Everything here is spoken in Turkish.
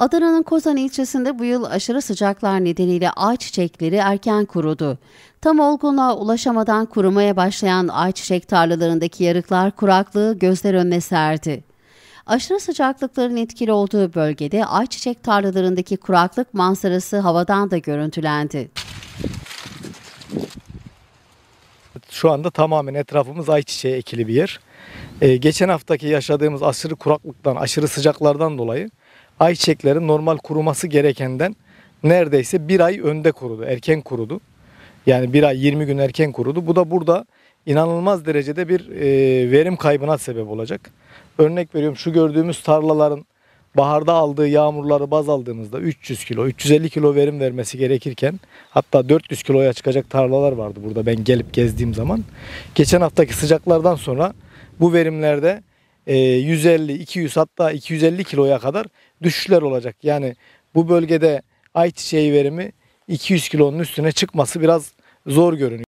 Adana'nın Kozan ilçesinde bu yıl aşırı sıcaklar nedeniyle ayçiçekleri erken kurudu. Tam olgunluğa ulaşamadan kurumaya başlayan ayçiçek tarlalarındaki yarıklar kuraklığı gözler önüne serdi. Aşırı sıcaklıkların etkili olduğu bölgede ayçiçek tarlalarındaki kuraklık manzarası havadan da görüntülendi. Şu anda tamamen etrafımız ayçiçeği ekili bir yer. Ee, geçen haftaki yaşadığımız aşırı kuraklıktan, aşırı sıcaklardan dolayı ayçiçeklerin normal kuruması gerekenden neredeyse bir ay önde kurudu. Erken kurudu. Yani bir ay 20 gün erken kurudu. Bu da burada inanılmaz derecede bir e, verim kaybına sebep olacak. Örnek veriyorum şu gördüğümüz tarlaların baharda aldığı yağmurları baz aldığımızda 300 kilo, 350 kilo verim vermesi gerekirken hatta 400 kiloya çıkacak tarlalar vardı burada ben gelip gezdiğim zaman. Geçen haftaki sıcaklardan sonra bu verimlerde 150, e, 200 hatta 250 kiloya kadar düşüşler olacak. Yani bu bölgede ayçiçeği verimi 200 kilonun üstüne çıkması biraz zor görünüyor.